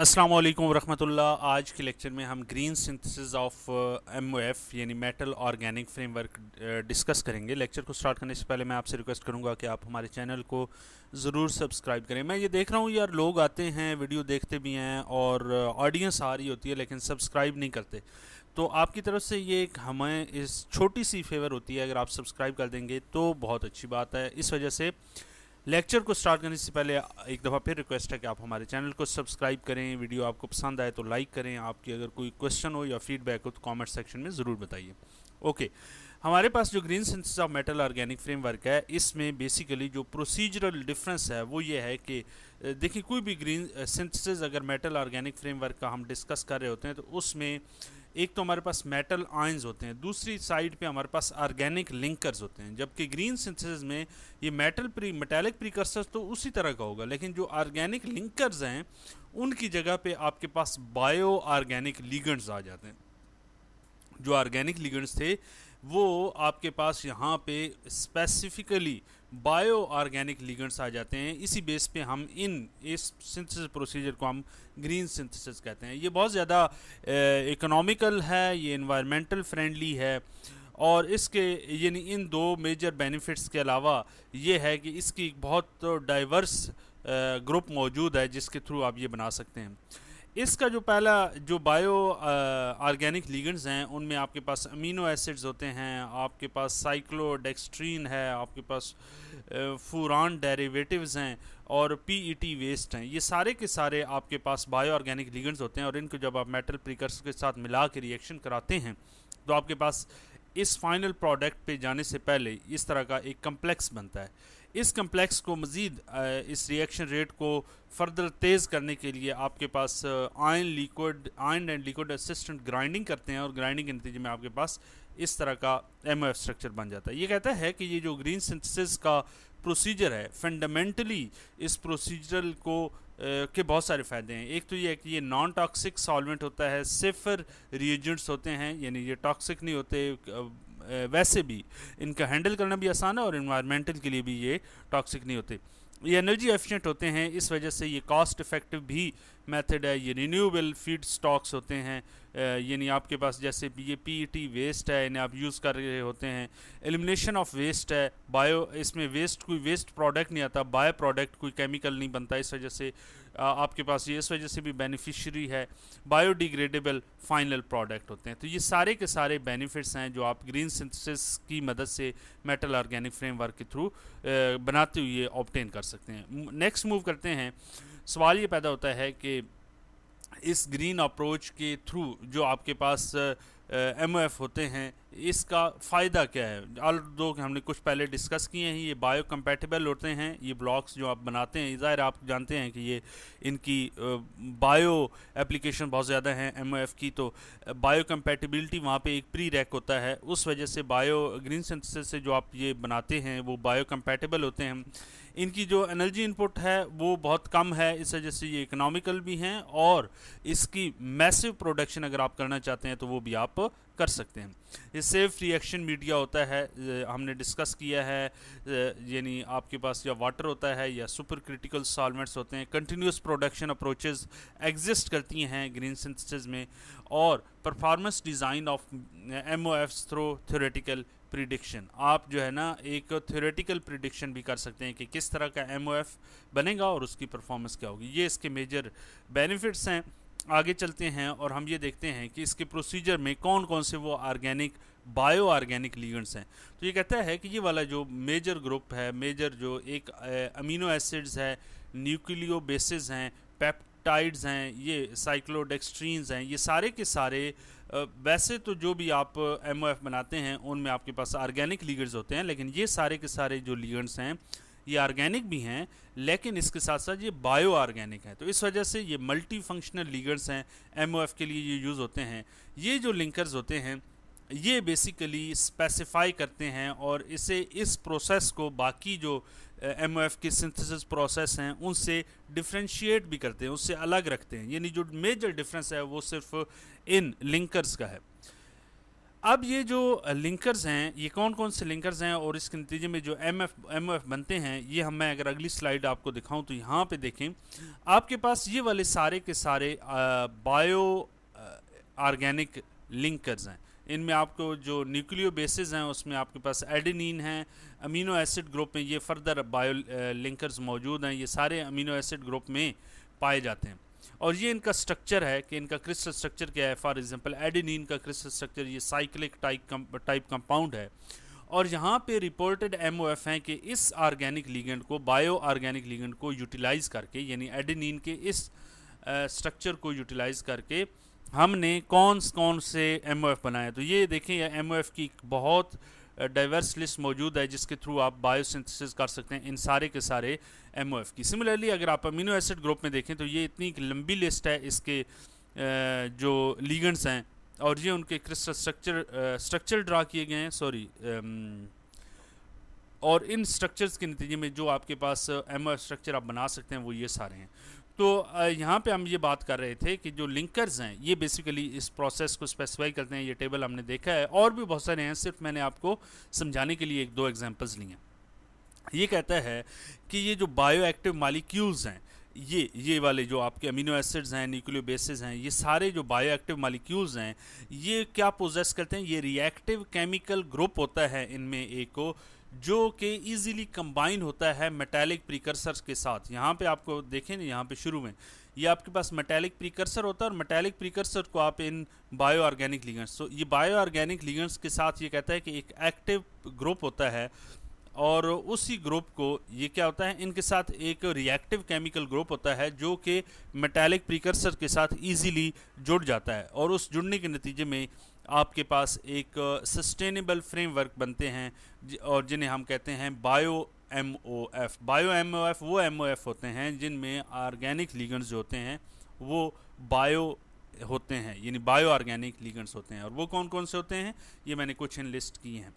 अस्सलाम वालेकुम वरहमतुल्लाह आज के लेक्चर में हम green synthesis of M O F यानी मेटल ऑर्गेनिक फ्रेमवर्क डिस्कस करेंगे लेक्चर को स्टार्ट करने से पहले मैं आपसे रिक्वेस्ट करूंगा कि आप हमारे चैनल को ज़रूर सब्सक्राइब करें मैं ये देख रहा हूँ यार लोग आते हैं वीडियो देखते भी हैं और ऑडियंस आ रही होती है लेकिन सब्सक्राइब नहीं करते तो आपकी तरफ से ये एक हमें इस छोटी सी फेवर होती है अगर आप सब्सक्राइब कर देंगे तो बहुत अच्छी बात है इस वजह से लेक्चर को स्टार्ट करने से पहले एक दफ़ा फिर रिक्वेस्ट है कि आप हमारे चैनल को सब्सक्राइब करें वीडियो आपको पसंद आए तो लाइक करें आपकी अगर कोई क्वेश्चन हो या फीडबैक हो तो कमेंट सेक्शन में ज़रूर बताइए ओके हमारे पास जो green senses of metal organic framework है इसमें बेसिकली जो प्रोसीजरल डिफरेंस है वो ये है कि देखिए कोई भी ग्रीन सेंसेस अगर मेटल ऑर्गेनिक फ्रेमवर्क का हम डिस्कस कर रहे होते हैं तो उसमें एक तो हमारे पास मेटल आयंस होते हैं दूसरी साइड पे हमारे पास ऑर्गेनिक लिंकर्स होते हैं जबकि ग्रीन सिंथेसिस में ये मेटल प्री मेटेलिक प्रीकर्सर्स तो उसी तरह का होगा लेकिन जो ऑर्गेनिक लिंकर्स हैं उनकी जगह पे आपके पास बायो ऑर्गेनिक लीगेंट्स आ जाते हैं जो ऑर्गेनिक लीगेंट्स थे वो आपके पास यहाँ पे स्पेसिफिकली बायो ऑर्गेनिक लीगेंट्स आ जाते हैं इसी बेस पे हम इन इस सिंथेसिस प्रोसीजर को हम ग्रीन सिंथेसिस कहते हैं ये बहुत ज़्यादा इकोनॉमिकल है ये इन्वायरमेंटल फ्रेंडली है और इसके यानी इन दो मेजर बेनिफिट्स के अलावा ये है कि इसकी बहुत डाइवर्स ग्रुप मौजूद है जिसके थ्रू आप ये बना सकते हैं इसका जो पहला जो बायो ऑर्गेनिक लीगेंड्स हैं उनमें आपके पास अमीनो एसिड्स होते हैं आपके पास साइक्लोडेक्सट्रीन है आपके पास फूरान डेरिवेटिव्स हैं और पीईटी वेस्ट e हैं ये सारे के सारे आपके पास बायो ऑर्गेनिक लीगेंड्स होते हैं और इनको जब आप मेटल प्रिकर्स के साथ मिला के रिएक्शन कराते हैं तो आपके पास इस फाइनल प्रोडक्ट पर जाने से पहले इस तरह का एक कम्प्लेक्स बनता है इस कम्प्लेक्स को मज़ीद इस रिएक्शन रेट को फर्दर तेज़ करने के लिए आपके पास ion liquid ion and liquid assistant grinding करते हैं और ग्राइंडिंग के नतीजे में आपके पास इस तरह का एम स्ट्रक्चर बन जाता है ये कहता है कि ये जो ग्रीन सिंथेसिस का प्रोसीजर है फंडामेंटली इस प्रोसीजर को के बहुत सारे फ़ायदे हैं एक तो ये है कि ये नॉन टॉक्सिक सॉल्वेंट होता है सिफर रिएजेंट्स होते हैं यानी ये टॉक्सिक नहीं होते वैसे भी इनका हैंडल करना भी आसान है और इन्वायरमेंटल के लिए भी ये टॉक्सिक नहीं होते ये एनर्जी एफिशिएंट होते हैं इस वजह से ये कॉस्ट इफेक्टिव भी मेथड है ये रिन्यूएबल फीड स्टॉक्स होते हैं यानी आपके पास जैसे ये पीईटी वेस्ट है यानी आप यूज़ कर रहे होते हैं एलिमिनेशन ऑफ वेस्ट है बायो इसमें वेस्ट कोई वेस्ट प्रोडक्ट नहीं आता बायो प्रोडक्ट कोई केमिकल नहीं बनता इस वजह से आपके पास ये इस वजह से भी बेनिफिशरी है बायोडिग्रेडेबल फाइनल प्रोडक्ट होते हैं तो ये सारे के सारे बेनिफिट्स हैं जो आप ग्रीन सिंथेसिस की मदद से मेटल ऑर्गेनिक फ्रेमवर्क के थ्रू बनाते हुए ऑप्टेन कर सकते हैं नेक्स्ट मूव करते हैं सवाल ये पैदा होता है कि इस ग्रीन अप्रोच के थ्रू जो आपके पास एम uh, होते हैं इसका फ़ायदा क्या है आल दो हमने कुछ पहले डिस्कस किए हैं ये बायो कंपेटेबल होते हैं ये ब्लॉक्स जो आप बनाते हैं ज़ाहिर आप जानते हैं कि ये इनकी बायो एप्लीकेशन बहुत ज़्यादा हैं एम की तो बायो कंपेटेबिलिटी वहाँ पे एक प्री रैक होता है उस वजह से बायो ग्रीन सेंसर से जो आप ये बनाते हैं वो बायो कंपेटेबल होते हैं इनकी जो एनर्जी इनपुट है वो बहुत कम है इस वजह से ये इकोनॉमिकल भी हैं और इसकी मैसिव प्रोडक्शन अगर आप करना चाहते हैं तो वो भी आप कर सकते हैं ये सेफ रिएक्शन मीडिया होता है हमने डिस्कस किया है यानी आपके पास या वाटर होता है या सुपर क्रिटिकल सॉल्वेंट्स होते हैं कंटिन्यूस प्रोडक्शन अप्रोचेज एग्जिस्ट करती हैं ग्रीन सिंथेसिस में और performance design of M O F through theoretical prediction आप जो है ना एक थ्योरेटिकल प्रिडिक्शन भी कर सकते हैं कि किस तरह का एम बनेगा और उसकी परफॉर्मेंस क्या होगी ये इसके मेजर बेनिफिट्स हैं आगे चलते हैं और हम ये देखते हैं कि इसके प्रोसीजर में कौन कौन से वो आर्गेनिक बायो आर्गेनिक लीगेंट्स हैं तो ये कहता है कि ये वाला जो मेजर ग्रुप है मेजर जो एक अमीनो एसिड्स है न्यूक्लियो बेसिस हैं पेप्टाइड्स हैं ये साइक्लोडेक्स्ट्रीन्स हैं ये सारे के सारे वैसे तो जो भी आप एम बनाते हैं उनमें आपके पास ऑर्गेनिक लीगर्स होते हैं लेकिन ये सारे के सारे जो लीगर्स हैं ये ऑर्गेनिक भी हैं लेकिन इसके साथ साथ ये बायो ऑर्गेनिक हैं तो इस वजह से ये मल्टी फंक्शनल लीगर्स हैं एम के लिए ये यूज़ होते हैं ये जो लिंकर्स होते हैं ये बेसिकली स्पेसिफाई करते हैं और इसे इस प्रोसेस को बाकी जो एम uh, की सिंथेसिस प्रोसेस हैं उनसे डिफ्रेंशिएट भी करते हैं उससे अलग रखते हैं यानी जो मेजर डिफरेंस है वो सिर्फ इन लिंकर्स का है अब ये जो लिंकर्स हैं ये कौन कौन से लिंकर्स हैं और इसके नतीजे में जो एम एफ एम एफ बनते हैं ये हम मैं अगर अगली स्लाइड आपको दिखाऊं तो यहाँ पे देखें आपके पास ये वाले सारे के सारे आ, बायो आर्गेनिक लिंकर्स हैं इनमें आपको जो न्यूक्लियो बेसिस हैं उसमें आपके पास एडिनिन है अमीनो एसिड ग्रुप में ये फर्दर बायो लिंकर्स मौजूद हैं ये सारे अमीनो एसिड ग्रुप में पाए जाते हैं और ये इनका स्ट्रक्चर है कि इनका क्रिस्टल स्ट्रक्चर क्या है फॉर एग्जांपल एडिनिन का क्रिस्टल स्ट्रक्चर ये साइक्लिक टाइप टाइप कंपाउंड है और यहाँ पे रिपोर्टेड एम ओ एफ हैं कि इस ऑर्गेनिक लीगेंड को बायो ऑर्गेनिक लीगेंड को यूटिलाइज़ करके यानी एडिनिन के इस स्ट्रक्चर को यूटिलाइज़ करके हमने कौन कौन से एम ओ एफ बनाए तो ये देखें यह एम ओ एफ की बहुत डाइवर्स लिस्ट मौजूद है जिसके थ्रू आप बायोसिंथेसिस कर सकते हैं इन सारे के सारे एम ओ एफ की सिमिलरली अगर आप अमीनो एसिड ग्रुप में देखें तो ये इतनी लंबी लिस्ट है इसके जो लीगेंट्स हैं और ये उनके क्रिस्टल स्ट्रक्चर स्ट्रक्चर ड्रा किए गए हैं सॉरी और इन स्ट्रक्चर्स के नतीजे में जो आपके पास एम ओ एफ स्ट्रक्चर आप बना सकते हैं वो ये सारे हैं तो यहाँ पे हम ये बात कर रहे थे कि जो लिंकर्स हैं ये बेसिकली इस प्रोसेस को स्पेसिफाई करते हैं ये टेबल हमने देखा है और भी बहुत सारे हैं सिर्फ मैंने आपको समझाने के लिए एक दो एग्जांपल्स लिए हैं ये कहता है कि ये जो बायो एक्टिव मालिक्यूल्स हैं ये ये वाले जो आपके अमीनो एसिड्स हैं न्यूक्लियो बेसिस हैं ये सारे जो बायो एक्टिव मालिक्यूल्स हैं ये क्या प्रोजेस करते हैं ये रिएक्टिव केमिकल ग्रुप होता है इनमें एक जो कि इजीली कंबाइन होता है मेटेलिक प्रिकर्सर्स के साथ यहाँ पे आपको देखें यहाँ पे शुरू में ये आपके पास मेटेलिक प्रिकर्सर होता है और मेटेलिक प्रिकर्सर को आप इन बायो ऑर्गेनिक लीगेंट्स तो ये बायो ऑर्गेनिक लीगेंट्स के साथ ये कहता है कि एक एक्टिव ग्रुप होता है और उसी ग्रुप को ये क्या होता है इनके साथ एक रिएक्टिव केमिकल ग्रुप होता है जो कि मेटेलिक प्रीकर्सर के साथ ईजीली जुड़ जाता है और उस जुड़ने के नतीजे में आपके पास एक सस्टेनेबल फ्रेमवर्क बनते हैं और जिन्हें हम कहते हैं bio M O F bio M O F वो एम ओ एफ होते हैं जिनमें आर्गेनिक लीगन्स जो होते हैं वो बायो होते हैं यानी बायो ऑर्गेनिक लीगन्स होते हैं और वो कौन कौन से होते हैं ये मैंने कुछ इन लिस्ट किए हैं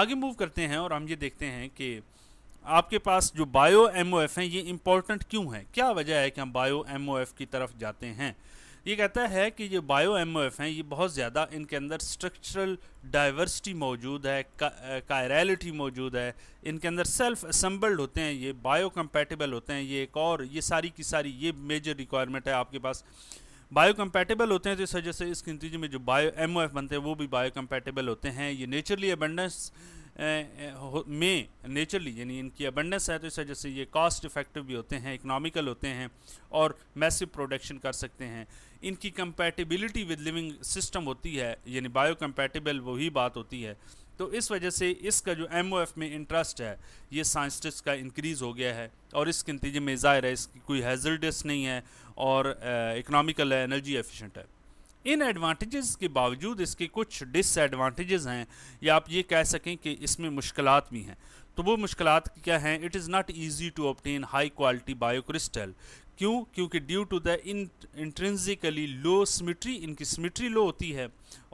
आगे मूव करते हैं और हम ये देखते हैं कि आपके पास जो बायो एम ओ एफ हैं ये इंपॉर्टेंट क्यों हैं क्या वजह है कि हम बायो एम ओ एफ की तरफ जाते हैं ये कहता है कि ये बायो एम हैं ये बहुत ज़्यादा इनके अंदर स्ट्रक्चरल डाइवर्सिटी मौजूद है कायरलिटी मौजूद है इनके अंदर सेल्फ असम्बल्ड होते हैं ये बायो कंपेटेबल होते हैं ये एक और ये सारी की सारी ये मेजर रिक्वायरमेंट है आपके पास बायो कंपेटेबल होते हैं तो इस वजह से इस नतीजे में जो बायो एम बनते हैं वो भी बायो कंपेटेबल होते हैं ये नेचुरली अबेंडेंस में नेचुरली यानी इनकी अबंडेंस है तो इस वजह से ये कॉस्ट इफेक्टिव भी होते हैं इकनॉमिकल होते हैं और मैसिव प्रोडक्शन कर सकते हैं इनकी कंपैटिबिलिटी विद लिविंग सिस्टम होती है यानी बायो कंपैटिबल वही बात होती है तो इस वजह से इसका जो एम में इंटरेस्ट है ये साइंटिस्ट का इंक्रीज़ हो गया है और इसके नतीजे में ज़ाहिर है इसकी कोई हेजल्डस नहीं है और इकनॉमिकल है एनर्जी एफिशिएंट है इन एडवांटेजेस के बावजूद इसके कुछ डिसएडवांटेजेस हैं या आप ये कह सकें कि इसमें मुश्किल भी हैं तो वो मुश्किल क्या हैं it is not easy to obtain high quality bio crystal क्यों क्योंकि due to the in intrinsically low symmetry इनकी सिमिट्री लो होती है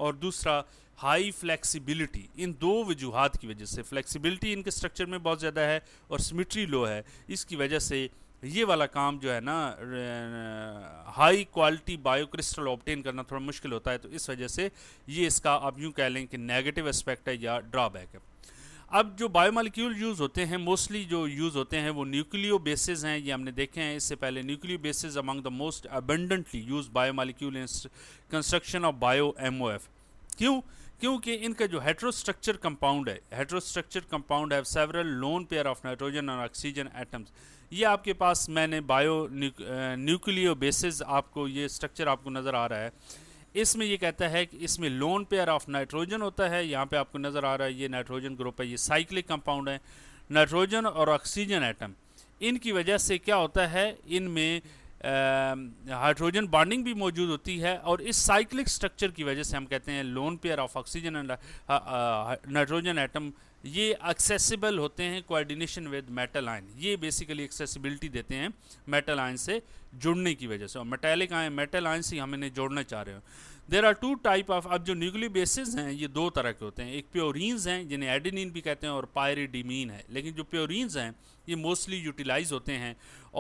और दूसरा हाई फ्लेक्सिबिलिटी इन दो वजूहत की वजह से फ्लेक्सिबिलिटी इनके स्ट्रक्चर में बहुत ज़्यादा है और सिमिट्री लो है इसकी वजह से ये वाला काम जो है ना high quality bio crystal obtain करना थोड़ा मुश्किल होता है तो इस वजह से ये इसका आप यूँ कह लें कि नेगेटिव एस्पेक्ट है या ड्रॉबैक है अब जो बायोमालिक्यूल यूज़ होते हैं मोस्टली जो यूज़ होते हैं वो न्यूक्लियो बेसिस हैं ये हमने देखे हैं इससे पहले nucleobases among the most abundantly use biomolecule in construction of bio M क्यों क्योंकि इनका जो हेट्रोस्ट्रक्चर कंपाउंड है heterostructure compound have several lone pair of nitrogen और ऑक्सीजन एटम्स ये आपके पास मैंने बायो न्यूक्लियो बेसिस आपको ये स्ट्रक्चर आपको नज़र आ रहा है इसमें ये कहता है कि इसमें लोन पेयर ऑफ नाइट्रोजन होता है यहाँ पे आपको नज़र आ रहा है ये नाइट्रोजन ग्रुप है ये साइक्लिक कंपाउंड है नाइट्रोजन और ऑक्सीजन एटम इनकी वजह से क्या होता है इनमें हाइड्रोजन बॉन्डिंग भी मौजूद होती है और इस साइक्लिक स्ट्रक्चर की वजह से हम कहते हैं lone pair of oxygen and nitrogen atom ये एक्सेसिबल होते हैं कोऑर्डिनेशन विद मेटल आयन ये बेसिकली एक्सेसिबिलिटी देते हैं मेटल आयन से जुड़ने की वजह से और मेटेलिक आयन मेटल आयन से हम इन्हें जोड़ना चाह रहे हो there are two type of अब जो न्यूक्लियो बेसिस हैं ये दो तरह के होते हैं एक प्योरीन्स हैं जिन्हें एडिनिन भी कहते हैं और पायरिडीमिन है लेकिन जो प्योरीन्स हैं ये मोस्टली यूटिलाइज होते हैं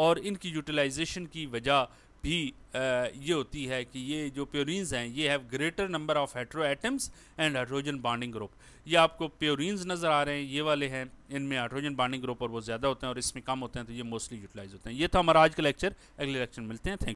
और इनकी यूटिलाइजेशन की वजह भी ये होती है कि ये जो प्योरीन्स हैं ये have greater number of heteroatoms and hydrogen bonding group ये आपको प्योरीन्स नज़र आ रहे हैं ये वाले हैं इनमें हाइड्रोजन बॉन्डिंग ग्रुप और वो ज़्यादा होते हैं और इसमें कम होते हैं तो ये मोस्टली यूटिलाइज होते हैं ये था हमारा आज का लेक्चर अगले लेक्चर मिलते हैं थैंक